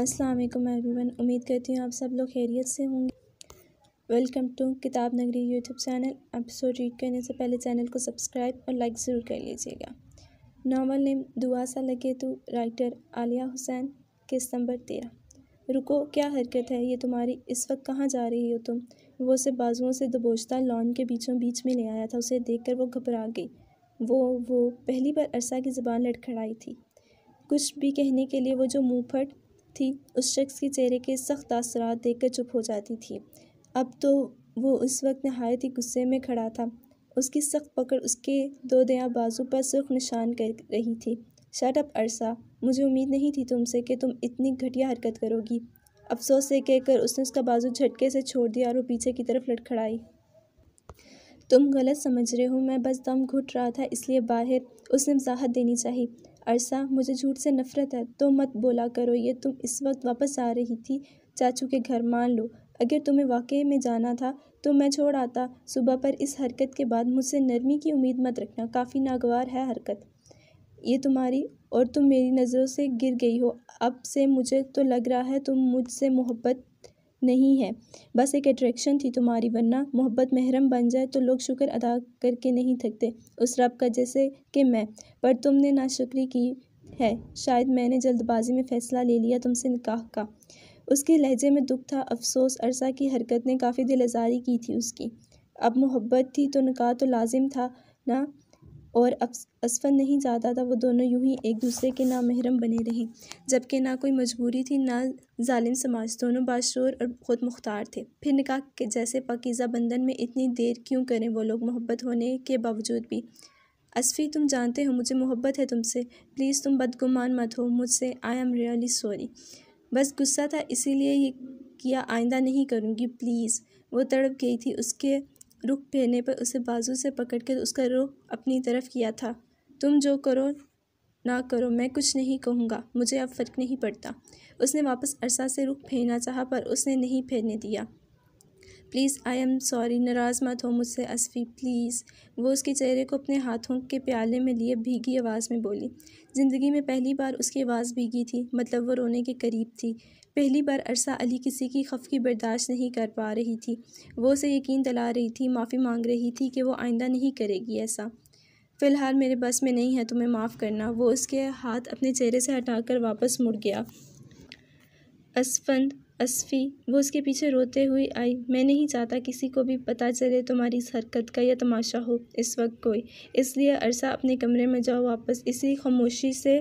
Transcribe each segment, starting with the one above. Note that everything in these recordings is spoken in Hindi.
अस्सलाम वालेकुम एवरीवन उम्मीद करती हूँ आप सब लोग खैरियत से होंगे वेलकम टू किताब नगरी यूट्यूब चैनल एपिसोड रीड करने से पहले चैनल को सब्सक्राइब और लाइक ज़रूर कर लीजिएगा नावल नेम दुआ सा लगे तो राइटर आलिया हुसैन किस्त नंबर तेरह रुको क्या हरकत है ये तुम्हारी इस वक्त कहाँ जा रही हो तुम वो उसे बाजुओं से दबोचता लॉन के बीचों बीच में ले आया था उसे कर वो घबरा गई वो वो पहली बार अरसा की ज़बान लड़खड़ाई थी कुछ भी कहने के लिए वो जो मुँह फट थी उस शख्स के चेहरे के सख्त असरात देखकर चुप हो जाती थी अब तो वो उस वक्त नहायत ही गुस्से में खड़ा था उसकी सख्त पकड़ उसके दो दया बाजू पर सुर्ख निशान कर रही थी शट अप अरसा मुझे उम्मीद नहीं थी तुमसे कि तुम इतनी घटिया हरकत करोगी अफसोस से कहकर उसने उसका बाजू झटके से छोड़ दिया और वो पीछे की तरफ लटखड़ाई तुम गलत समझ रहे हो मैं बस दम घुट रहा था इसलिए बाहर उसने वजाहत देनी चाहिए अरसा मुझे झूठ से नफ़रत है तो मत बोला करो ये तुम इस वक्त वापस आ रही थी चाचू के घर मान लो अगर तुम्हें वाकई में जाना था तो मैं छोड़ आता सुबह पर इस हरकत के बाद मुझसे नरमी की उम्मीद मत रखना काफ़ी नागवार है हरकत ये तुम्हारी और तुम मेरी नज़रों से गिर गई हो अब से मुझे तो लग रहा है तुम मुझसे मोहब्बत नहीं है बस एक अट्रैक्शन थी तुम्हारी वरना मोहब्बत महरम बन जाए तो लोग शुक्र अदा करके नहीं थकते उस रब का जैसे कि मैं पर तुमने नाशुक्री की है शायद मैंने जल्दबाजी में फ़ैसला ले लिया तुमसे निकाह का उसके लहजे में दुख था अफसोस अरसा की हरकत ने काफ़ी दिल आजारी की थी उसकी अब मोहब्बत थी तो निकाह तो लाजिम था ना और असफन नहीं जाता था वो दोनों यूँ ही एक दूसरे के ना महरम बने रहे जबकि ना कोई मजबूरी थी ना ज़ालिम समाज दोनों बादशोर और ख़ुद मुख्तार थे फिर निकाह के जैसे पकीजा बंधन में इतनी देर क्यों करें वो लोग मोहब्बत होने के बावजूद भी असफ़ी तुम जानते हो मुझे मोहब्बत है तुमसे प्लीज़ तुम बदगुमान मत हो मुझसे आई एम रियली सॉरी बस गुस्सा था इसीलिए ये किया आइंदा नहीं करूँगी प्लीज़ वो तड़प गई थी उसके रुख फेरने पर उसे बाजू से पकड़कर उसका रुख अपनी तरफ किया था तुम जो करो ना करो मैं कुछ नहीं कहूँगा मुझे अब फ़र्क नहीं पड़ता उसने वापस अरसा से रुख फेरना चाहा पर उसने नहीं फेरने दिया प्लीज़ आई एम सॉरी नाराज़ मत हो मुझसे असफ़ी प्लीज़ वो उसके चेहरे को अपने हाथों के प्याले में लिए भीगी आवाज़ में बोली ज़िंदगी में पहली बार उसकी आवाज़ भीगी थी मतलब वो रोने के करीब थी पहली बार अरसा अली किसी की खफकी बर्दाश्त नहीं कर पा रही थी वो उसे यकीन दिला रही थी माफ़ी मांग रही थी कि वो आइंदा नहीं करेगी ऐसा फ़िलहाल मेरे बस में नहीं है तुम्हें माफ़ करना वो उसके हाथ अपने चेहरे से हटाकर वापस मुड़ गया असफंद असफ़ी वो उसके पीछे रोते हुए आई मैं नहीं चाहता किसी को भी पता चले तुम्हारी इस हरकत का या तमाशा हो इस वक्त कोई इसलिए अरसा अपने कमरे में जाओ वापस इसी खामोशी से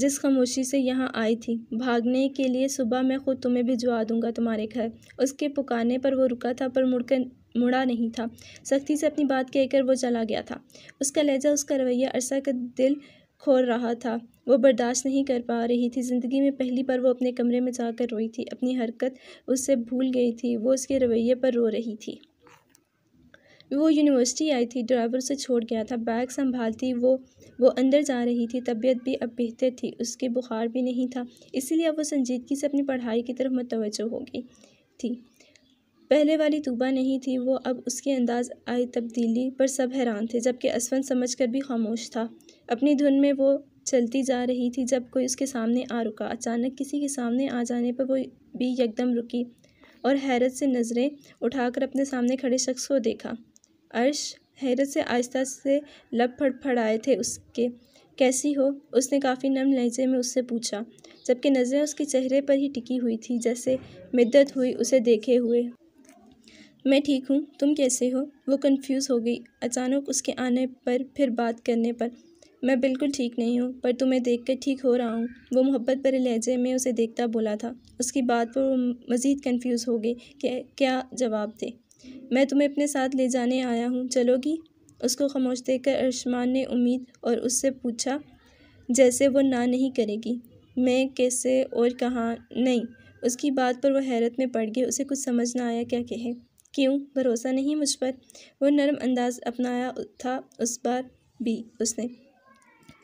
जिस खामोशी से यहाँ आई थी भागने के लिए सुबह मैं खुद तुम्हें भिजवा दूंगा तुम्हारे घर उसके पुकारने पर वो रुका था पर मुड़कर मुड़ा नहीं था सख्ती से अपनी बात कहकर वो चला गया था उसका लहजा उसका रवैया अरसा का दिल खोल रहा था वो बर्दाश्त नहीं कर पा रही थी ज़िंदगी में पहली बार वो अपने कमरे में जाकर रोई थी अपनी हरकत उससे भूल गई थी वो उसके रवैये पर रो रही थी वो यूनिवर्सिटी आई थी ड्राइवर से छोड़ गया था बैग संभालती वो वो अंदर जा रही थी तबीयत भी अब बेहतर थी उसके बुखार भी नहीं था इसीलिए अब वो संजीदगी से अपनी पढ़ाई की तरफ मतवजह हो गई थी पहले वाली तूबा नहीं थी वो अब उसके अंदाज आई तब्दीली पर सब हैरान थे जबकि असवंत समझ कर भी खामोश था अपनी धुन में वो चलती जा रही थी जब कोई उसके सामने आ रुका अचानक किसी के सामने आ जाने पर वो भी एकदम रुकी और हैरत से नज़रें उठाकर अपने सामने खड़े शख्स को देखा अर्श हैरत से आहिस्ता से लब फड़फड़ाए थे उसके कैसी हो उसने काफ़ी नम लहजे में उससे पूछा जबकि नज़रें उसके चेहरे पर ही टिकी हुई थी जैसे मिद्दत हुई उसे देखे हुए मैं ठीक हूँ तुम कैसे हो वो कंफ्यूज हो गई अचानक उसके आने पर फिर बात करने पर मैं बिल्कुल ठीक नहीं हूँ पर तुम्हें देख कर ठीक हो रहा हूँ वो मोहब्बत पर लहजे में उसे देखता बोला था उसकी बात पर वो मज़ीद कन्फ्यूज़ हो गई कि क्या जवाब दे मैं तुम्हें अपने साथ ले जाने आया हूँ चलोगी उसको खामोश देखकर अरशमान ने उम्मीद और उससे पूछा जैसे वो ना नहीं करेगी मैं कैसे और कहाँ नहीं उसकी बात पर वह हैरत में पड़ गई उसे कुछ समझ ना आया क्या कहे क्यों भरोसा नहीं मुझ पर वो नरम अंदाज अपनाया था उस बार भी उसने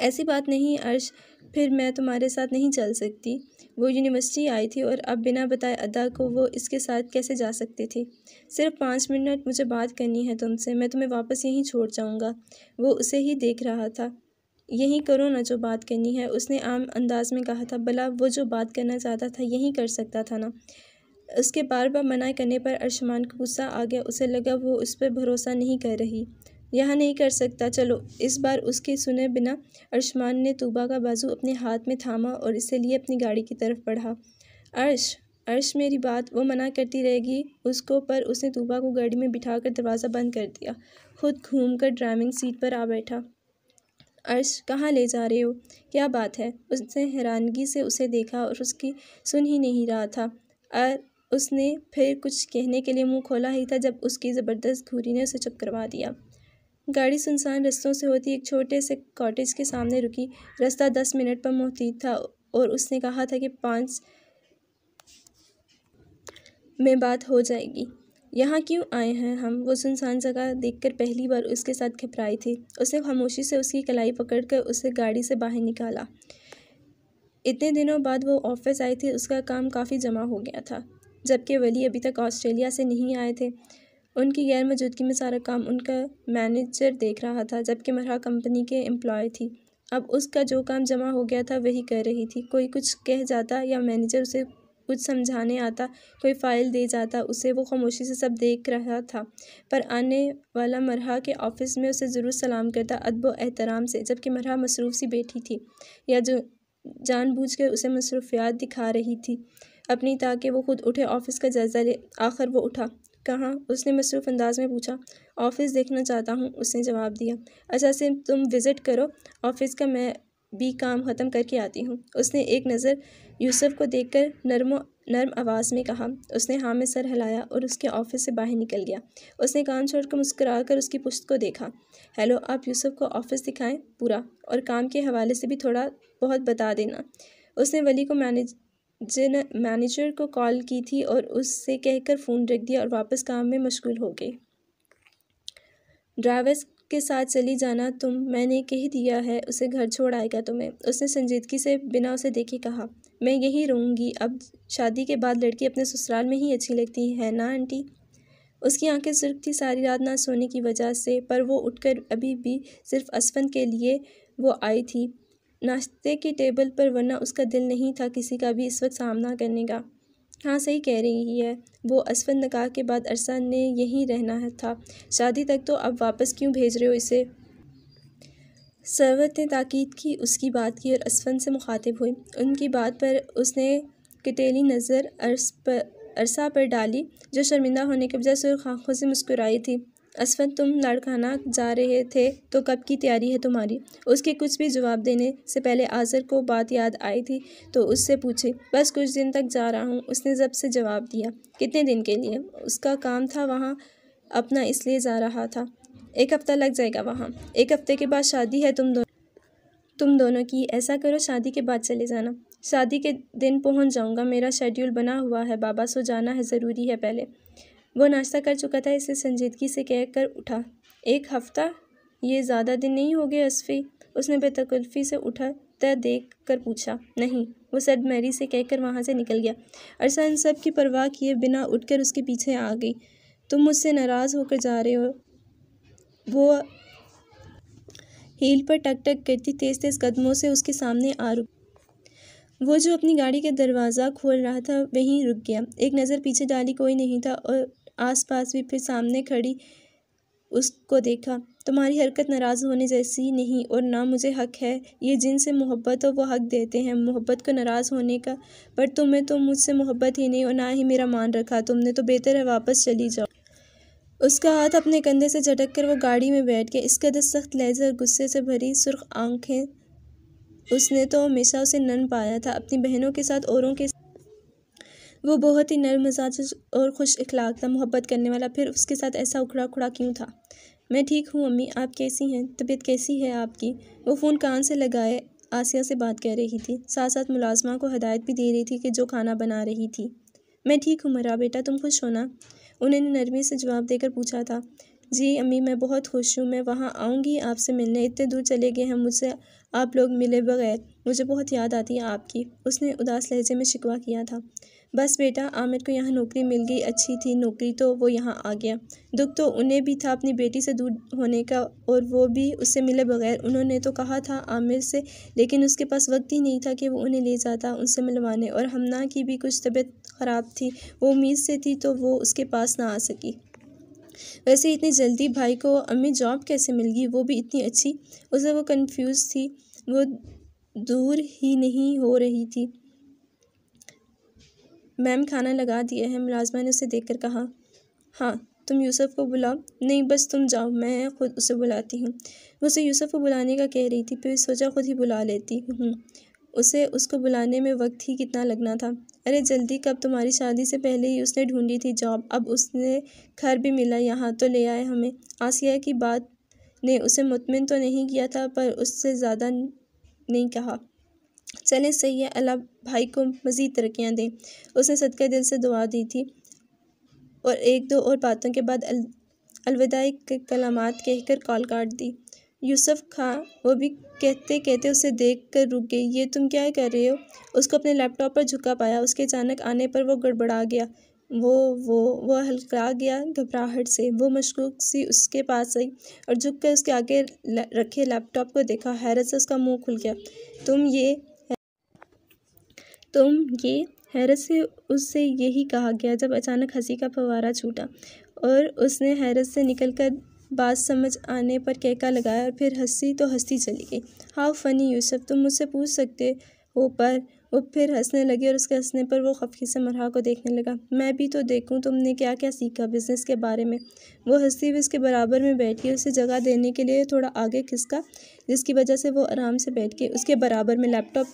ऐसी बात नहीं अर्श फिर मैं तुम्हारे साथ नहीं चल सकती वो यूनिवर्सिटी आई थी और अब बिना बताए अदा को वो इसके साथ कैसे जा सकती थी सिर्फ पाँच मिनट मुझे बात करनी है तुमसे मैं तुम्हें वापस यहीं छोड़ जाऊँगा वो उसे ही देख रहा था यहीं करो ना जो बात करनी है उसने आम अंदाज में कहा था भला वो जो बात करना चाहता था यहीं कर सकता था ना उसके बार बार मना करने पर अरशमान को गुस्सा आ गया उसे लगा वो उस पर भरोसा नहीं कर रही यह नहीं कर सकता चलो इस बार उसके सुने बिना अर्शमान ने तूबा का बाजू अपने हाथ में थामा और इसे लिए अपनी गाड़ी की तरफ बढ़ा अर्श अर्श मेरी बात वो मना करती रहेगी उसको पर उसने तूबा को गाड़ी में बिठाकर दरवाज़ा बंद कर दिया खुद घूमकर ड्राइविंग सीट पर आ बैठा अर्श कहाँ ले जा रहे हो क्या बात है उसने हैरानगी से उसे देखा और उसकी सुन ही नहीं रहा था अर उसने फिर कुछ कहने के लिए मुंह खोला ही था जब उसकी ज़बरदस्त घूरी ने उसे चुप करवा दिया गाड़ी सुनसान रस्तों से होती एक छोटे से कॉटेज के सामने रुकी रास्ता दस मिनट पर मोहती था और उसने कहा था कि पाँच में बात हो जाएगी यहाँ क्यों आए हैं हम वो सुनसान जगह देखकर पहली बार उसके साथ घबराई थी उसने खामोशी से उसकी कलाई पकड़कर उसे गाड़ी से बाहर निकाला इतने दिनों बाद वो ऑफिस आई थी उसका काम काफ़ी जमा हो गया था जबकि वली अभी तक ऑस्ट्रेलिया से नहीं आए थे उनकी गैर मौजूदगी में सारा काम उनका मैनेजर देख रहा था जबकि मरहा कंपनी के एम्प्लॉय थी अब उसका जो काम जमा हो गया था वही कर रही थी कोई कुछ कह जाता या मैनेजर उसे कुछ समझाने आता कोई फ़ाइल दे जाता उसे वो खामोशी से सब देख रहा था पर आने वाला मरहा के ऑफिस में उसे ज़रूर सलाम करता अदब एहतराम से जबकि मरहा मसरूफ़ सी बैठी थी या जो कर उसे मसरूफियात दिखा रही थी अपनी ताकि वो खुद उठे ऑफिस का जायज़ा ले आखिर वो उठा कहाँ उसने मसरूफ़ अंदाज में पूछा ऑफ़िस देखना चाहता हूँ उसने जवाब दिया अच्छा से तुम विज़िट करो ऑफ़िस का मैं भी काम ख़त्म करके आती हूँ उसने एक नज़र यूसुफ को देखकर नरमो नर्म आवाज़ में कहा उसने हाँ में सर हिलाया और उसके ऑफिस से बाहर निकल गया उसने कान छोड़कर मुस्करा कर उसकी पुश्त को देखा हेलो आप यूसुफ को ऑफिस दिखाएं पूरा और काम के हवाले से भी थोड़ा बहुत बता देना उसने वली को मैनेज जिन मैनेजर को कॉल की थी और उससे कहकर फ़ोन रख दिया और वापस काम में मशगूल हो गई ड्राइवर्स के साथ चली जाना तुम मैंने कह दिया है उसे घर छोड़ आएगा तुम्हें उसने संजीदगी से बिना उसे देखे कहा मैं यहीं रहूँगी अब शादी के बाद लड़की अपने ससुराल में ही अच्छी लगती है ना आंटी उसकी आंखें सुर्ख थी सारी रात ना सोने की वजह से पर वो उठकर अभी भी सिर्फ असफन के लिए वो आई थी नाश्ते की टेबल पर वरना उसका दिल नहीं था किसी का भी इस वक्त सामना करने का हाँ सही कह रही है वो असफन नकाह के बाद अरसा ने यहीं रहना था शादी तक तो अब वापस क्यों भेज रहे हो इसे सरवत ने ताकीद की उसकी बात की और असफन से मुखातिब हुई उनकी बात पर उसने कटेली नज़र अर्स पर अरसा पर डाली जो शर्मिंदा होने के बजाय सुरखों आँखों से मुस्कुराई थी असफ़त तुम लड़काना जा रहे थे तो कब की तैयारी है तुम्हारी उसके कुछ भी जवाब देने से पहले आज़र को बात याद आई थी तो उससे पूछे बस कुछ दिन तक जा रहा हूँ उसने जब से जवाब दिया कितने दिन के लिए उसका काम था वहाँ अपना इसलिए जा रहा था एक हफ़्ता लग जाएगा वहाँ एक हफ़्ते के बाद शादी है तुम दोनों तुम दोनों की ऐसा करो शादी के बाद चले जाना शादी के दिन पहुंच जाऊंगा मेरा शेड्यूल बना हुआ है बाबा सो जाना है ज़रूरी है पहले वह नाश्ता कर चुका था इसे संजीदगी से कह कर उठा एक हफ्ता ये ज़्यादा दिन नहीं हो गए असफ़ी उसने बेतकल्फ़ी से उठा तय देख कर पूछा नहीं वो सैड मैरी से कहकर वहाँ से निकल गया अरसा इन सब की परवाह किए बिना उठकर उसके पीछे आ गई तुम मुझसे नाराज़ होकर जा रहे हो वो हील पर टक टक करती तेज़ तेज़ कदमों से उसके सामने आ रुक वो जो अपनी गाड़ी का दरवाज़ा खोल रहा था वहीं रुक गया एक नज़र पीछे डाली कोई नहीं था और आसपास भी फिर सामने खड़ी उसको देखा तुम्हारी हरकत नाराज़ होने जैसी नहीं और ना मुझे हक है ये जिनसे मोहब्बत हो वो हक देते हैं मोहब्बत को नाराज़ होने का पर तुम्हें तो मुझसे मोहब्बत ही नहीं और ना ही मेरा मान रखा तुमने तो बेहतर है वापस चली जाओ उसका हाथ अपने कंधे से झटक कर वो गाड़ी में बैठ गया इसका दस सख्त लहजा और गुस्से से भरी सुर्ख आंखें उसने तो हमेशा उसे नन पाया था अपनी बहनों के साथ औरों के साथ वो बहुत ही नर मिजाज और खुश अखलाक था मोहब्बत करने वाला फिर उसके साथ ऐसा उखड़ा उखड़ा क्यों था मैं ठीक हूँ अम्मी आप कैसी हैं तबीयत कैसी है आपकी वो फ़ोन कान से लगाए आसिया से बात कर रही थी साथ साथ मुलाजमा को हदायत भी दे रही थी कि जो खाना बना रही थी मैं ठीक हूँ मरा बेटा तुम खुश हो ना उन्होंने नरमी से जवाब देकर पूछा था जी अम्मी मैं बहुत खुश हूँ मैं वहाँ आऊँगी आपसे मिलने इतने दूर चले गए हैं मुझसे आप लोग मिले बगैर मुझे बहुत याद आती है आपकी उसने उदास लहजे में शिकवा किया था बस बेटा आमिर को यहाँ नौकरी मिल गई अच्छी थी नौकरी तो वो यहाँ आ गया दुख तो उन्हें भी था अपनी बेटी से दूर होने का और वो भी उससे मिले बगैर उन्होंने तो कहा था आमिर से लेकिन उसके पास वक्त ही नहीं था कि वो उन्हें ले जाता उनसे मिलवाने और हमना की भी कुछ तबीयत ख़राब थी वो उम्मीद से थी तो वो उसके पास ना आ सकी वैसे इतनी जल्दी भाई को अम्मी जॉब कैसे मिल गई वो भी इतनी अच्छी उसे वो कन्फ्यूज़ थी वो दूर ही नहीं हो रही थी मैम खाना लगा दिया है मुलाजमा ने उसे देख कर कहा हाँ तुम यूसुफ को बुलाओ नहीं बस तुम जाओ मैं खुद उसे बुलाती हूँ उसे यूसुफ को बुलाने का कह रही थी फिर सोचा खुद ही बुला लेती हूँ उसे उसको बुलाने में वक्त ही कितना लगना था अरे जल्दी कब तुम्हारी शादी से पहले ही उसने ढूंढी थी जॉब अब उसने घर भी मिला यहाँ तो ले आए हमें आसिया की बात ने उसे मुतमिन तो नहीं किया था पर उससे ज़्यादा नहीं कहा चलें सही है अल्लाह भाई को मज़ीद तरक्याँ दें उसने सदका दिल से दुआ दी थी और एक दो और बातों के बाद अल, अलविदा के कलाम कहकर कॉल काट दी यूसुफ खां वो भी कहते कहते उसे देख कर रुक गई ये तुम क्या कर रहे हो उसको अपने लैपटॉप पर झुका पाया उसके अचानक आने पर वो गड़बड़ा गया वो वो वो हल्का गया घबराहट से वो मशकूक सी उसके पास आई और झुक कर उसके आगे रखे लैपटॉप को देखा हैरत से उसका मुंह खुल गया तुम ये तुम ये हैरत से उससे यही कहा गया जब अचानक हंसी का फवारा छूटा और उसने हैरत से निकलकर बात समझ आने पर कहका लगाया और फिर हंसी तो हंसी चली गई हाउ फनी यूसफ तुम मुझसे पूछ सकते हो पर वो फिर हंसने लगी और उसके हंसने पर वो खफकी से मरहा को देखने लगा मैं भी तो देखूं तुमने क्या क्या सीखा बिज़नेस के बारे में वो हंसती हुई उसके बराबर में बैठ गई उसे जगह देने के लिए थोड़ा आगे खिसका जिसकी वजह से वो आराम से बैठ के उसके बराबर में लैपटॉप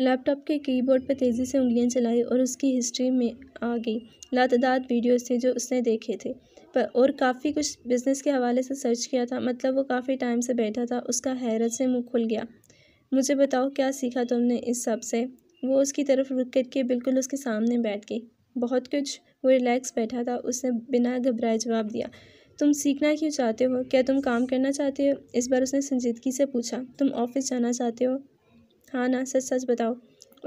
लैपटॉप के कीबोर्ड पर तेज़ी से उंगलियां चलाई और उसकी हिस्ट्री में आ गई लातदात वीडियोस थे जो उसने देखे थे पर और काफ़ी कुछ बिज़नेस के हवाले से सर्च किया था मतलब वो काफ़ी टाइम से बैठा था उसका हैरत से मुँह खुल गया मुझे बताओ क्या सीखा तुमने इस सब से वो उसकी तरफ रुक कर के बिल्कुल उसके सामने बैठ गई बहुत कुछ वो रिलैक्स बैठा था उसने बिना घबराए जवाब दिया तुम सीखना क्यों चाहते हो क्या तुम काम करना चाहते हो इस बार उसने संजीदगी से पूछा तुम ऑफिस जाना चाहते हो हाँ ना सच सच बताओ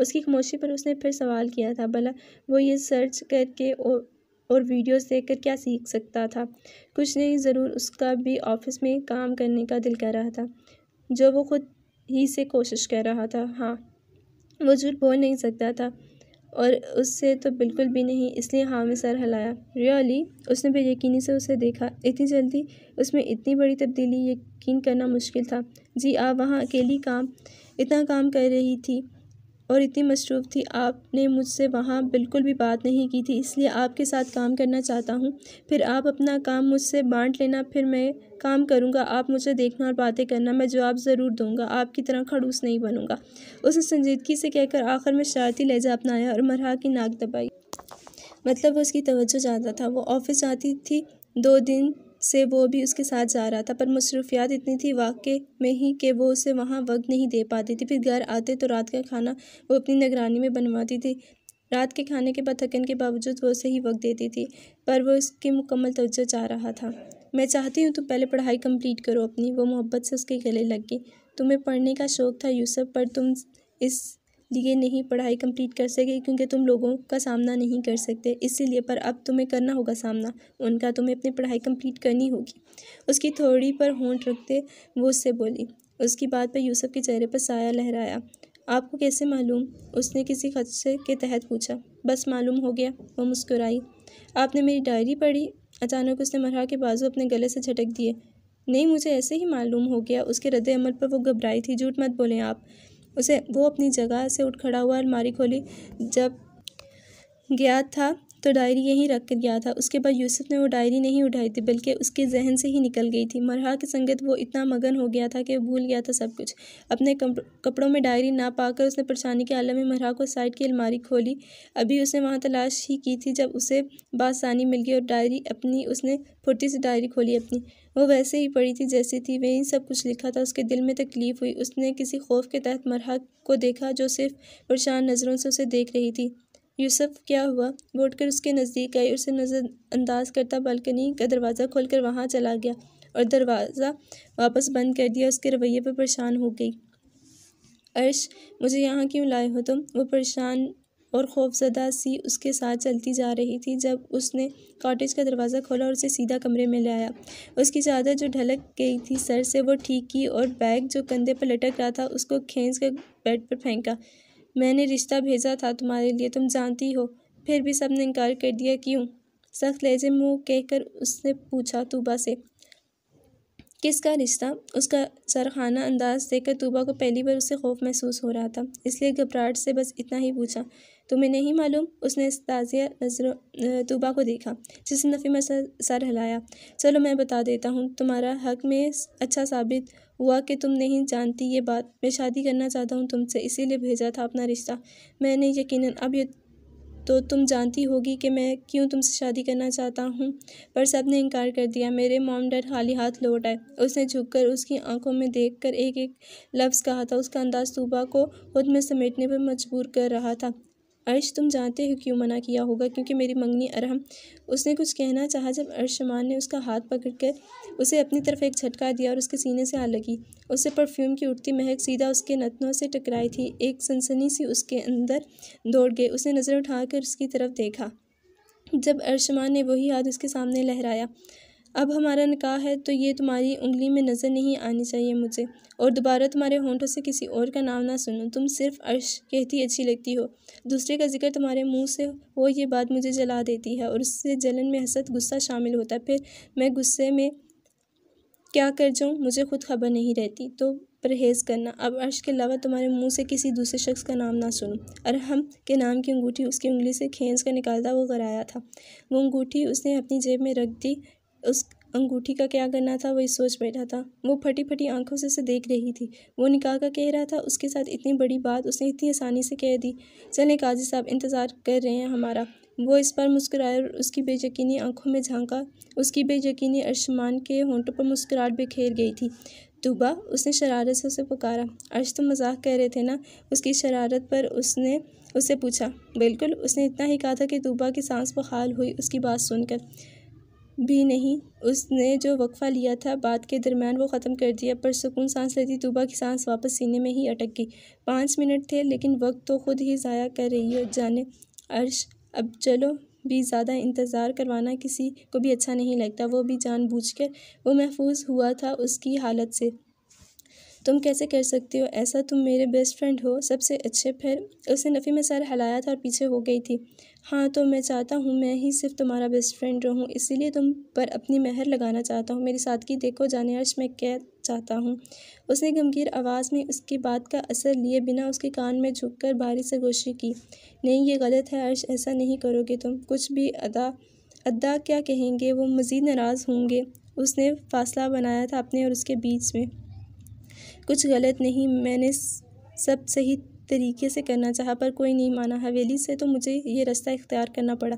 उसकी खामोशी पर उसने फिर सवाल किया था भला वो ये सर्च करके और और वीडियोस देखकर क्या सीख सकता था कुछ नहीं ज़रूर उसका भी ऑफिस में काम करने का दिल कर रहा था जो वो खुद ही से कोशिश कर रहा था हाँ वो झूठ बोल नहीं सकता था और उससे तो बिल्कुल भी नहीं इसलिए हाँ में सर हिलाया रियली उसने यकीनी से उसे देखा इतनी जल्दी उसमें इतनी बड़ी तब्दीली यकीन करना मुश्किल था जी आप वहाँ अकेली काम इतना काम कर रही थी और इतनी मसरूफ़ थी आपने मुझसे वहाँ बिल्कुल भी बात नहीं की थी इसलिए आपके साथ काम करना चाहता हूँ फिर आप अपना काम मुझसे बांट लेना फिर मैं काम करूँगा आप मुझे देखना और बातें करना मैं जवाब ज़रूर दूँगा आपकी तरह खड़ूस नहीं बनूँगा उसने संजीदगी से कहकर आखिर में शरारती लहजा अपनाया और मरहा की नाक दबाई मतलब वो उसकी तवज्जो ज्यादा था वो ऑफिस जाती थी दो दिन से वो भी उसके साथ जा रहा था पर मसरूफियात इतनी थी वाकई में ही कि वो उसे वहाँ वक्त नहीं दे पाती थी फिर घर आते तो रात का खाना वो अपनी निगरानी में बनवाती थी रात के खाने के बाद थकन के बावजूद वो उसे ही वक्त देती थी पर वो उसकी मुकम्मल तवज्जो चाह रहा था मैं चाहती हूँ तुम पहले पढ़ाई कंप्लीट करो अपनी वो मोहब्बत से उसके गले लग गई तुम्हें पढ़ने का शौक़ था यूसुफ पर तुम इस लिए नहीं पढ़ाई कंप्लीट कर सके क्योंकि तुम लोगों का सामना नहीं कर सकते इसीलिए पर अब तुम्हें करना होगा सामना उनका तुम्हें अपनी पढ़ाई कंप्लीट करनी होगी उसकी थोड़ी पर होंठ रखते वो उससे बोली उसकी बात पर यूसुफ के चेहरे पर साया लहराया आपको कैसे मालूम उसने किसी खदशे के तहत पूछा बस मालूम हो गया वो मुस्कुराई आपने मेरी डायरी पढ़ी अचानक उसने मरहा के बाजू अपने गले से झटक दिए नहीं मुझे ऐसे ही मालूम हो गया उसके रद्द अमल पर वो घबराई थी झूठ मत बोलें आप उसे वो अपनी जगह से उठ खड़ा हुआ अलमारी खोली जब गया था तो डायरी यहीं रख कर गया था उसके बाद यूसुफ ने वो डायरी नहीं उठाई थी बल्कि उसके जहन से ही निकल गई थी मरहा की संगत वो इतना मगन हो गया था कि भूल गया था सब कुछ अपने कपड़ों में डायरी ना पाकर उसने परेशानी के आलम में मरहा को साइड की अलमारी खोली अभी उसने वहाँ तलाश ही की थी जब उसे बासानी मिल गई और डायरी अपनी उसने फुर्ती से डायरी खोली अपनी वो वैसे ही पड़ी थी जैसी थी वही सब कुछ लिखा था उसके दिल में तकलीफ़ हुई उसने किसी खौफ के तहत मरहा को देखा जो सिर्फ परेशान नज़रों से उसे देख रही थी यूसुफ क्या हुआ वो उठकर उसके नज़दीक आई उसे नज़रअंदाज करता बालकनी का दरवाज़ा खोलकर वहाँ चला गया और दरवाज़ा वापस बंद कर दिया उसके रवैये पर परेशान हो गई अर्श मुझे यहाँ क्यों लाए हो तुम वो परेशान और खौफजदा सी उसके साथ चलती जा रही थी जब उसने कॉटेज का दरवाज़ा खोला और उसे सीधा कमरे में ले आया उसकी चादर जो ढलक गई थी सर से वो ठीक की और बैग जो कंधे पर लटक रहा था उसको खींच कर बेड पर फेंका मैंने रिश्ता भेजा था तुम्हारे लिए तुम जानती हो फिर भी सब ने इनकार कर दिया क्यों सख्त लहजे मुँह कहकर उसने पूछा तूबा से किसका रिश्ता उसका सरखाना अंदाज देखकर तूबा को पहली बार उससे खौफ महसूस हो रहा था इसलिए घबराहट से बस इतना ही पूछा तुम्हें नहीं मालूम उसने ताज़िया नजरों तूबा को देखा जिसने नफ़ी में सर हिलाया चलो मैं बता देता हूँ तुम्हारा हक में अच्छा साबित हुआ कि तुम नहीं जानती ये बात मैं शादी करना चाहता हूँ तुमसे इसीलिए भेजा था अपना रिश्ता मैंने यकीनन अब ये तो तुम जानती होगी कि मैं क्यों तुमसे शादी करना चाहता हूँ पर सब ने इनकार कर दिया मेरे मॉम डैड खाली हाथ लौट आए उसने झुककर उसकी आंखों में देखकर एक एक लफ्ज़ कहा था उसका अंदाज़ सूबा को खुद में समेटने पर मजबूर कर रहा था अर्श तुम जानते हो क्यों मना किया होगा क्योंकि मेरी मंगनी अरहम उसने कुछ कहना चाहा जब अर्शमान ने उसका हाथ पकड़कर उसे अपनी तरफ एक झटका दिया और उसके सीने से आ लगी उससे परफ्यूम की उठती महक सीधा उसके नथनों से टकराई थी एक सनसनी सी उसके अंदर दौड़ गई उसने नज़र उठाकर उसकी तरफ देखा जब अर्शमान ने वही हाथ उसके सामने लहराया अब हमारा निकाह है तो ये तुम्हारी उंगली में नज़र नहीं आनी चाहिए मुझे और दोबारा तुम्हारे होंठों से किसी और का नाम ना सुनो तुम सिर्फ अर्श कहती अच्छी लगती हो दूसरे का जिक्र तुम्हारे मुंह से हो ये बात मुझे जला देती है और उससे जलन में हसद गुस्सा शामिल होता है फिर मैं गुस्से में क्या कर जाऊँ मुझे खुद खबर नहीं रहती तो परहेज़ करना अब अर्श के अलावा तुम्हारे मुंह से किसी दूसरे शख्स का नाम ना सुनो अरहम के नाम की अंगूठी उसकी उंगली से खींच कर निकालता वो कराया था वो अंगूठी उसने अपनी जेब में रख दी उस अंगूठी का क्या करना था वही सोच बैठा था वो फटी फटी आंखों से उसे देख रही थी वो निकाह का कह रहा था उसके साथ इतनी बड़ी बात उसने इतनी आसानी से कह दी चले काजी साहब इंतज़ार कर रहे हैं हमारा वो इस पर मुस्कराए और उसकी बेयकीनी आंखों में झांका उसकी बेयकीनी अर्शमान के होंठों पर मुस्कुराहट बिखेर गई थी दुबा उसने शरारत से उसे पुकारा अर्श तो मजाक कह रहे थे ना उसकी शरारत पर उसने उससे पूछा बिल्कुल उसने इतना ही कहा था कि दुबा की सांस बहाल हुई उसकी बात सुनकर भी नहीं उसने जो वक्फ़ा लिया था बात के दरमियान वो ख़त्म कर दिया पर सुकून सांस लेती तूबा की सांस वापस सीने में ही अटक गई पाँच मिनट थे लेकिन वक्त तो ख़ुद ही ज़ाया कर रही है जाने अर्श अब चलो भी ज़्यादा इंतज़ार करवाना किसी को भी अच्छा नहीं लगता वो भी बूझ वो महफूज हुआ था उसकी हालत से तुम कैसे कर सकती हो ऐसा तुम मेरे बेस्ट फ्रेंड हो सबसे अच्छे फिर उसने नफ़ी में सर हिलाया था और पीछे हो गई थी हाँ तो मैं चाहता हूँ मैं ही सिर्फ तुम्हारा बेस्ट फ्रेंड रहूँ इसीलिए तुम पर अपनी मेहर लगाना चाहता हूँ मेरी सादगी देखो जाने अर्श मैं क्या चाहता हूँ उसने गमगीर आवाज़ में उसकी बात का असर लिए बिना उसके कान में कर भारी से गोशी की नहीं ये गलत है अर्श ऐसा नहीं करोगे तुम कुछ भी अदा अदा क्या कहेंगे वो मज़ीद नाराज़ होंगे उसने फासला बनाया था अपने और उसके बीच में कुछ गलत नहीं मैंने सब सही तरीके से करना चाहा पर कोई नहीं माना हवेली से तो मुझे ये रास्ता इख्तियार करना पड़ा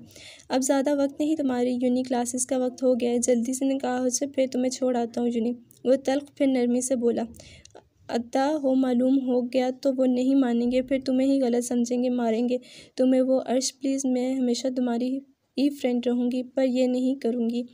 अब ज़्यादा वक्त नहीं तुम्हारी यूनी क्लासेस का वक्त हो गया है जल्दी से निकाह हो जाए फिर तुम्हें छोड़ आता हूँ यूनी वो तल्ख फिर नरमी से बोला अदा हो मालूम हो गया तो वो नहीं मानेंगे फिर तुम्हें ही गलत समझेंगे मारेंगे तुम्हें वो अर्श प्लीज़ मैं हमेशा तुम्हारी ई फ्रेंड रहूँगी पर यह नहीं करूँगी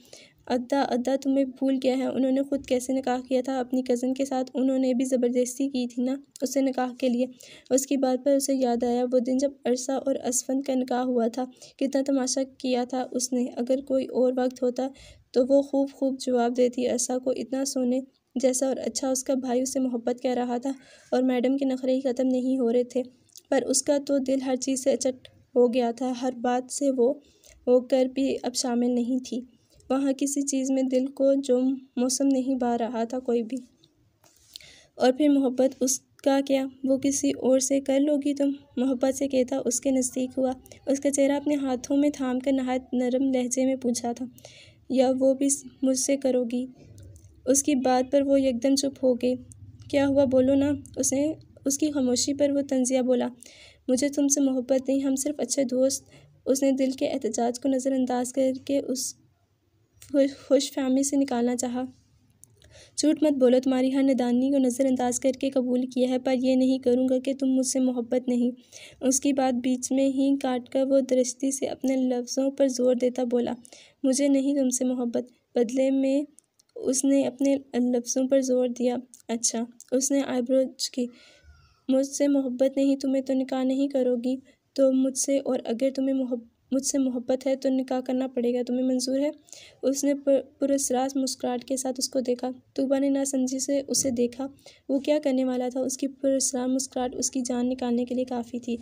अद्दा अद्दा तुम्हें भूल गया है उन्होंने ख़ुद कैसे निकाह किया था अपनी कज़न के साथ उन्होंने भी ज़बरदस्ती की थी ना उससे निकाह के लिए उसकी बात पर उसे याद आया वो दिन जब अरसा और असफन का निकाह हुआ था कितना तमाशा किया था उसने अगर कोई और वक्त होता तो वो खूब खूब जवाब देती अरसा को इतना सोने जैसा और अच्छा उसका भाई उससे मोहब्बत कह रहा था और मैडम के नखरे ही ख़त्म नहीं हो रहे थे पर उसका तो दिल हर चीज़ से अचट हो गया था हर बात से वो होकर भी अब शामिल नहीं थी वहाँ किसी चीज़ में दिल को जो मौसम नहीं बा रहा था कोई भी और फिर मोहब्बत उसका क्या वो किसी और से कर लोगी तुम मोहब्बत से कहता उसके नज़दीक हुआ उसका चेहरा अपने हाथों में थाम कर नहायत नरम लहजे में पूछा था या वो भी मुझसे करोगी उसकी बात पर वो एकदम चुप हो गई क्या हुआ बोलो ना उसने उसकी खामोशी पर वो तंजिया बोला मुझे तुमसे मोहब्बत नहीं हम सिर्फ अच्छे दोस्त उसने दिल के एहतजाज को नज़रअंदाज करके उस खुश फहमी से निकालना चाहा झूठ मत बोलो तुम्हारी हर नदानी को नज़रअंदाज करके कबूल किया है पर यह नहीं करूँगा कि तुम मुझसे मोहब्बत नहीं उसकी बात बीच में ही काट कर वो दृष्टि से अपने लफ्ज़ों पर जोर देता बोला मुझे नहीं तुमसे मोहब्बत बदले में उसने अपने लफ्ज़ों पर जोर दिया अच्छा उसने आईब्रोज की मुझसे मोहब्बत नहीं तुम्हें तो निकाह नहीं करोगी तो मुझसे और अगर तुम्हें मोहब्बत मुझसे मोहब्बत है तो निकाह करना पड़ेगा तुम्हें मंजूर है उसने पुरसराज मुस्कुराहट के साथ उसको देखा तूबा ने नासमझी से उसे देखा वो क्या करने वाला था उसकी पुरसराज मुस्कुराहट उसकी जान निकालने के लिए काफ़ी थी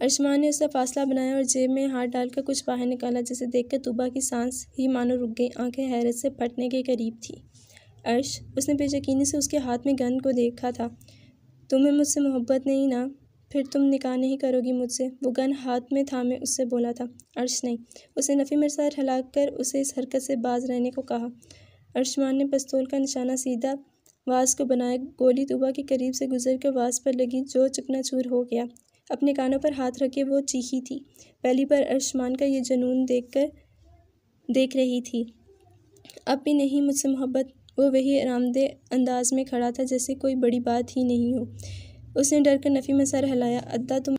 अरशमान ने उसका फासला बनाया और जेब में हाथ डालकर कुछ बाहर निकाला जिसे देखकर तूबा की सांस ही मानो रुक गई आंखें हैरत से फटने के करीब थी अर्श उसने बेचकीनी से उसके हाथ में गन को देखा था तुम्हें मुझसे मोहब्बत नहीं ना फिर तुम निकाह नहीं करोगी मुझसे वो गन हाथ में थामे उससे बोला था अर्श नहीं उसने नफ़ी मेरे साथ हिलाक कर उसे इस हरकत से बाज रहने को कहा अर्शमान ने पस्तौल का निशाना सीधा वास को बनाया गोली तुबा के करीब से गुजर कर वास पर लगी जो चूर हो गया अपने कानों पर हाथ रखे वो चीखी थी पहली बार अर्शमान का ये जुनून देख कर देख रही थी अब भी नहीं मुझसे मोहब्बत वो वही आरामदेह अंदाज में खड़ा था जैसे कोई बड़ी बात ही नहीं हो उसने डर कर नफ़ी में सर हिलाया अद्दा तुम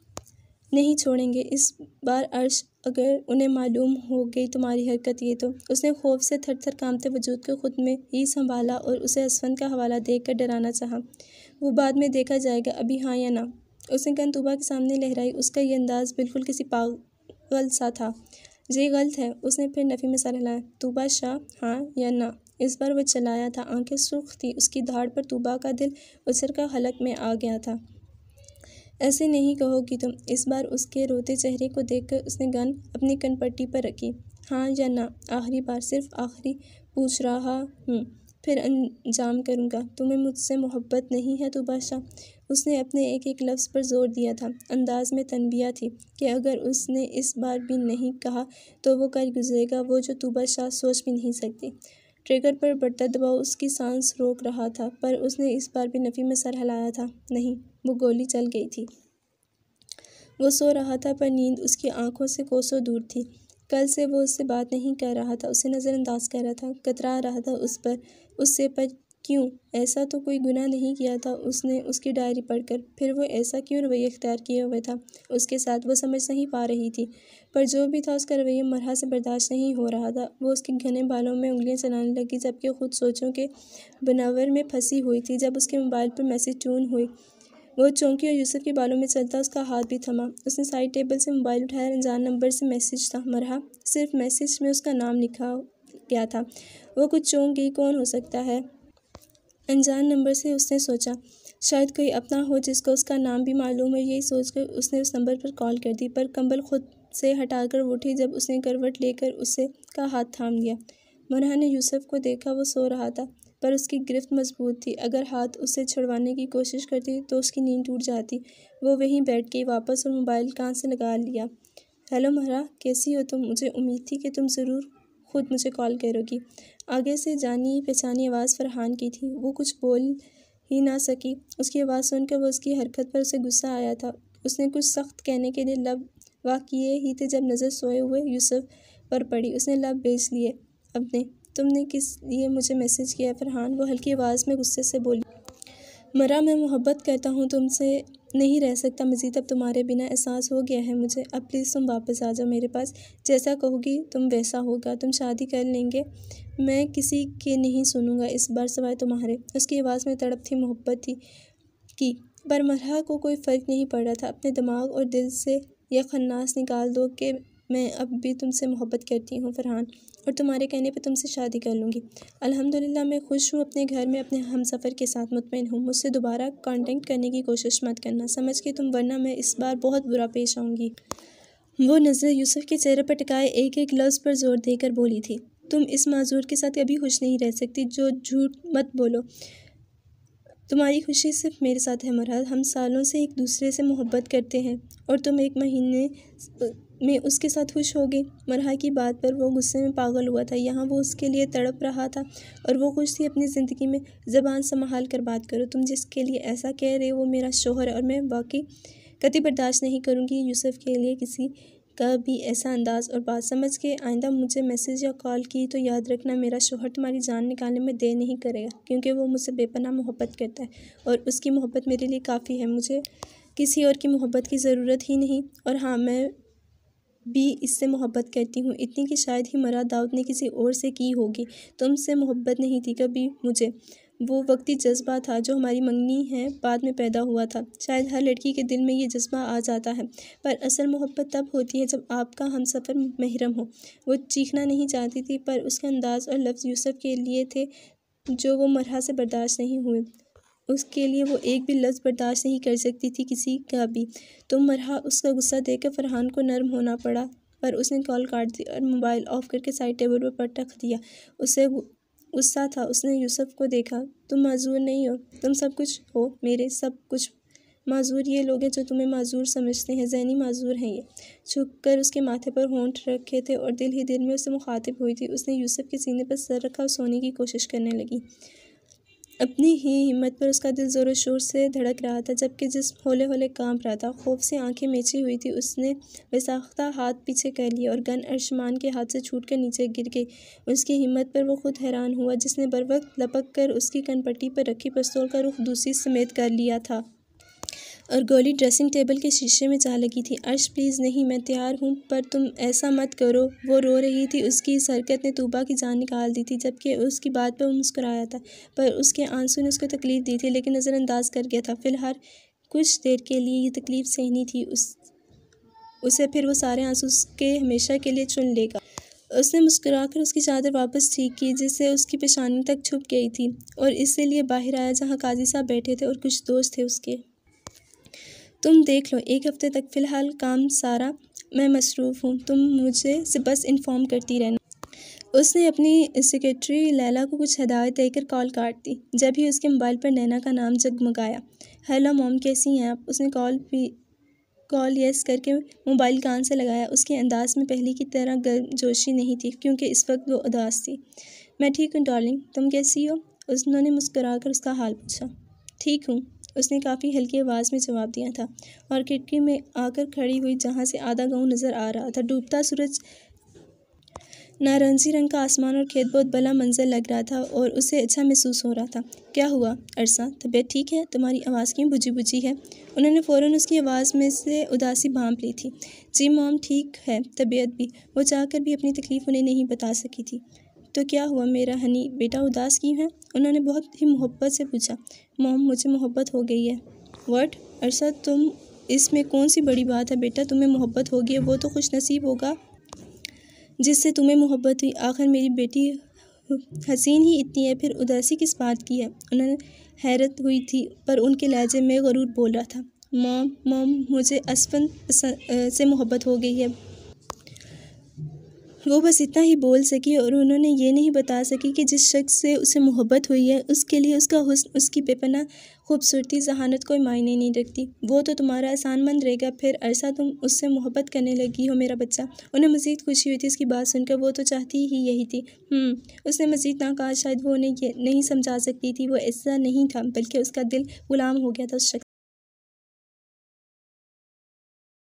नहीं छोड़ेंगे इस बार अर्श अगर उन्हें मालूम हो गई तुम्हारी हरकत ये तो उसने खौफ से थर थर कामते वजूद को खुद में ही संभाला और उसे असवंत का हवाला देख कर डराना चाहा वो बाद में देखा जाएगा अभी हाँ या ना उसने कंतूबा के सामने लहराई उसका ये अंदाज़ बिल्कुल किसी पागल सा था ये गलत है उसने फिर नफ़ी में सर हिलाया तूबा शाह हाँ या ना इस बार वह चलाया था आंखें सुर्ख थी उसकी धाड़ पर तूबा का दिल उसर का हलक में आ गया था ऐसे नहीं कहो कि तुम इस बार उसके रोते चेहरे को देखकर उसने गन अपनी कनपट्टी पर रखी हाँ या ना आखिरी बार सिर्फ आखिरी पूछ रहा हूँ फिर अंजाम करूँगा तुम्हें मुझसे मोहब्बत नहीं है तो बादशाह उसने अपने एक एक लफ्ज़ पर जोर दिया था अंदाज में तनबिया थी कि अगर उसने इस बार भी नहीं कहा तो वो कर गुजरेगा वो जो तूबा शाह सोच भी नहीं सकती ट्रिगर पर बढ़ता दबाव उसकी सांस रोक रहा था पर उसने इस बार भी नफ़ी में सर हिलाया था नहीं वो गोली चल गई थी वो सो रहा था पर नींद उसकी आंखों से कोसों दूर थी कल से वो उससे बात नहीं कर रहा था उसे नज़रअंदाज कर रहा था कतरा रहा था उस पर उससे पर क्यों ऐसा तो कोई गुनाह नहीं किया था उसने उसकी डायरी पढ़कर फिर वो ऐसा क्यों रवैया इख्तियार किए हुए था उसके साथ वो समझ नहीं पा रही थी पर जो भी था उसका रवैया मरहा से बर्दाश्त नहीं हो रहा था वो उसके घने बालों में उंगलियां चलाने लगी जबकि खुद सोचों के बनावर में फंसी हुई थी जब उसके मोबाइल पर मैसेज टून हुई वो चौंकी और यूसुफ के बालों में चलता उसका हाथ भी थमा उसने साइड टेबल से मोबाइल उठाया रंजान नंबर से मैसेज था मरहा सिर्फ मैसेज में उसका नाम लिखा गया था वो कुछ चौंक गई कौन हो सकता है अनजान नंबर से उसने सोचा शायद कोई अपना हो जिसको उसका नाम भी मालूम है यही सोचकर उसने उस नंबर पर कॉल कर दी पर कंबल खुद से हटाकर उठी जब उसने करवट लेकर उससे का हाथ थाम लिया मुनहा ने यूसुफ को देखा वो सो रहा था पर उसकी गिरफ्त मजबूत थी अगर हाथ उससे छुड़वाने की कोशिश करती तो उसकी नींद टूट जाती वो वहीं बैठ के वापस और मोबाइल कहाँ से लगा लिया हेलो महरा कैसी हो तुम मुझे उम्मीद थी कि तुम ज़रूर खुद मुझे कॉल करोगी आगे से जानी पहचानी आवाज़ फरहान की थी वो कुछ बोल ही ना सकी उसकी आवाज़ सुनकर वो उसकी हरकत पर उसे गुस्सा आया था उसने कुछ सख्त कहने के लिए लब वाकिए ही थे जब नज़र सोए हुए यूसुफ पर पड़ी उसने लब बेच लिए अपने तुमने किस लिए मुझे मैसेज किया फरहान वो हल्की आवाज़ में गुस्से से बोली मरा मैं मोहब्बत करता हूँ तुमसे नहीं रह सकता मज़ीद अब तुम्हारे बिना एहसास हो गया है मुझे अब प्लीज़ तुम वापस आ जाओ मेरे पास जैसा कहोगी तुम वैसा होगा तुम शादी कर लेंगे मैं किसी के नहीं सुनूंगा इस बार सवाए तुम्हारे उसकी आवाज़ में तड़प थी मोहब्बत थी कि बरमरहा को कोई फ़र्क नहीं पड़ रहा था अपने दिमाग और दिल से यह खन्नास निकाल दो कि मैं अब भी तुमसे मोहब्बत करती हूँ फरहान और तुम्हारे कहने पर तुमसे शादी कर लूँगी अल्हम्दुलिल्लाह मैं खुश हूँ अपने घर में अपने हम सफ़र के साथ मुतमिन हूँ मुझसे दोबारा कांटेक्ट करने की कोशिश मत करना समझ के तुम वरना मैं इस बार बहुत बुरा पेश आऊँगी वो नज़र यूसुफ के चेहरे पर टिकाए एक एक लफ्ज़ पर जोर देकर बोली थी तुम इस माजूर के साथ कभी खुश नहीं रह सकती जो झूठ मत बोलो तुम्हारी खुशी सिर्फ मेरे साथ है मरहल हम सालों से एक दूसरे से मोहब्बत करते हैं और तुम एक महीने मैं उसके साथ खुश हो गई मरहा की बात पर वो गुस्से में पागल हुआ था यहाँ वो उसके लिए तड़प रहा था और वो खुश थी अपनी ज़िंदगी में ज़बान संभाल कर बात करो तुम जिसके लिए ऐसा कह रहे हो वो मेरा शोहर है और मैं वाकई कति बर्दाश्त नहीं करूँगी यूसुफ के लिए किसी का भी ऐसा अंदाज़ और बात समझ के आइंदा मुझे मैसेज या कॉल की तो याद रखना मेरा शोहर तुम्हारी जान निकालने में देर नहीं करेगा क्योंकि वो मुझसे बेपना मोहब्बत करता है और उसकी मोहब्बत मेरे लिए काफ़ी है मुझे किसी और की मोहब्बत की ज़रूरत ही नहीं और हाँ मैं भी इससे मोहब्बत करती हूँ इतनी कि शायद ही मरा दाऊद ने किसी और से की होगी तुमसे मोहब्बत नहीं थी कभी मुझे वो वक्ती जज्बा था जो हमारी मंगनी है बाद में पैदा हुआ था शायद हर लड़की के दिल में ये जज्बा आ जाता है पर असल मोहब्बत तब होती है जब आपका हम सफ़र महरम हो वो चीखना नहीं चाहती थी पर उसके अंदाज़ और लफ्ज़ यूसफ़ के लिए थे जो वो मरह से बर्दाश्त नहीं हुए उसके लिए वो एक भी लफ्ज़ बर्दाश्त नहीं कर सकती थी किसी का भी तो मरहा उसका गुस्सा देकर फ़रहान को नर्म होना पड़ा पर उसने कॉल काट दी और मोबाइल ऑफ करके साइड टेबल पर पट रख दिया उसे गुस्सा था उसने यूसुफ को देखा तुम माजूर नहीं हो तुम सब कुछ हो मेरे सब कुछ माजूर ये लोग हैं जो तुम्हें माजूर समझते हैं जहनी माजूर हैं ये छुप कर उसके माथे पर होंठ रखे थे और दिल ही दिल में उससे मुखातिब हुई थी उसने यूसुफ के सीने पर सर रखा और सोने की कोशिश करने लगी अपनी ही हिम्मत पर उसका दिल ज़ोरों शोर से धड़क रहा था जबकि जिसम होले होले कांप रहा था खौफ से आंखें मेची हुई थी उसने बेसाख्ता हाथ पीछे कर लिए और गन अरशमान के हाथ से छूट कर नीचे गिर गई उसकी हिम्मत पर वो खुद हैरान हुआ जिसने बर वक्त लपक कर उसकी कनपट्टी पर रखी पिस्तौल का रुख दूसरी समेत कर लिया था और गोली ड्रेसिंग टेबल के शीशे में जा लगी थी अर्श प्लीज़ नहीं मैं तैयार हूँ पर तुम ऐसा मत करो वो रो रही थी उसकी इस हरकत ने तूबा की जान निकाल दी थी जबकि उसकी बात पर वो मुस्कराया था पर उसके आंसू ने उसको तकलीफ़ दी थी लेकिन नज़रअंदाज कर गया था फिलहाल कुछ देर के लिए ये तकलीफ़ सहनी थी उस उसे फिर वो सारे आंसू उसके हमेशा के लिए चुन लेगा उसने मुस्कुराकर उसकी चादर वापस ठीक की जिससे उसकी पेशानी तक छुप गई थी और इसलिए बाहर आया जहाँ काजी साहब बैठे थे और कुछ दोस्त थे उसके तुम देख लो एक हफ़्ते तक फ़िलहाल काम सारा मैं मसरूफ़ हूँ तुम मुझे से बस इन्फॉर्म करती रहना उसने अपनी सेक्रेटरी लैला को कुछ हदायत देकर कॉल काट दी जब ही उसके मोबाइल पर नैना का नाम जगमगाया हेलो मोम कैसी हैं आप उसने कॉल भी कॉल यस करके मोबाइल कान से लगाया उसके अंदाज में पहले की तरह गर्मजोशी नहीं थी क्योंकि इस वक्त वो उदास थी मैं ठीक हूँ डार्लिंग तुम कैसी हो उन्होंने मुस्करा कर उसका हाल पूछा ठीक हूँ उसने काफ़ी हल्की आवाज़ में जवाब दिया था और खिड़की में आकर खड़ी हुई जहाँ से आधा गाँव नज़र आ रहा था डूबता सूरज नारंगी रंग का आसमान और खेत बहुत भला मंजर लग रहा था और उसे अच्छा महसूस हो रहा था क्या हुआ अरसा तबीयत ठीक है तुम्हारी आवाज़ क्यों बुझी बुझी है उन्होंने फ़ौरन उसकी आवाज़ में से उदासी भांप ली थी जी मॉम ठीक है तबीयत भी वो जाकर भी अपनी तकलीफ़ उन्हें नहीं बता सकी थी तो क्या हुआ मेरा हनी बेटा उदास क्यों है उन्होंने बहुत ही मोहब्बत से पूछा मोम मुझे मोहब्बत हो गई है वट अरसा तुम इसमें कौन सी बड़ी बात है बेटा तुम्हें मोहब्बत होगी वो तो खुश नसीब होगा जिससे तुम्हें मोहब्बत हुई आखिर मेरी बेटी हसीन ही इतनी है फिर उदासी किस बात की है उन्होंने हैरत हुई थी पर उनके लहजे में गरूर बोल रहा था मोम मोम मुझे असफन से मोहब्बत हो गई है वो बस इतना ही बोल सकी और उन्होंने ये नहीं बता सकी कि जिस शख्स से उसे मोहब्बत हुई है उसके लिए उसका हुस्न उसकी बेपना खूबसूरती जहानत कोई मायने नहीं रखती वो तो तुम्हारा आसान मंद रहेगा फिर अरसा तुम उससे मोहब्बत करने लगी हो मेरा बच्चा उन्हें मज़ीद खुशी हुई थी उसकी बात सुनकर वो तो चाहती ही यही थी हम्म, उसने मज़ीद ना कहा शायद वो उन्हें ये नहीं समझा सकती थी वो ऐसा नहीं था बल्कि उसका दिल गुलाम हो गया था उस शख्स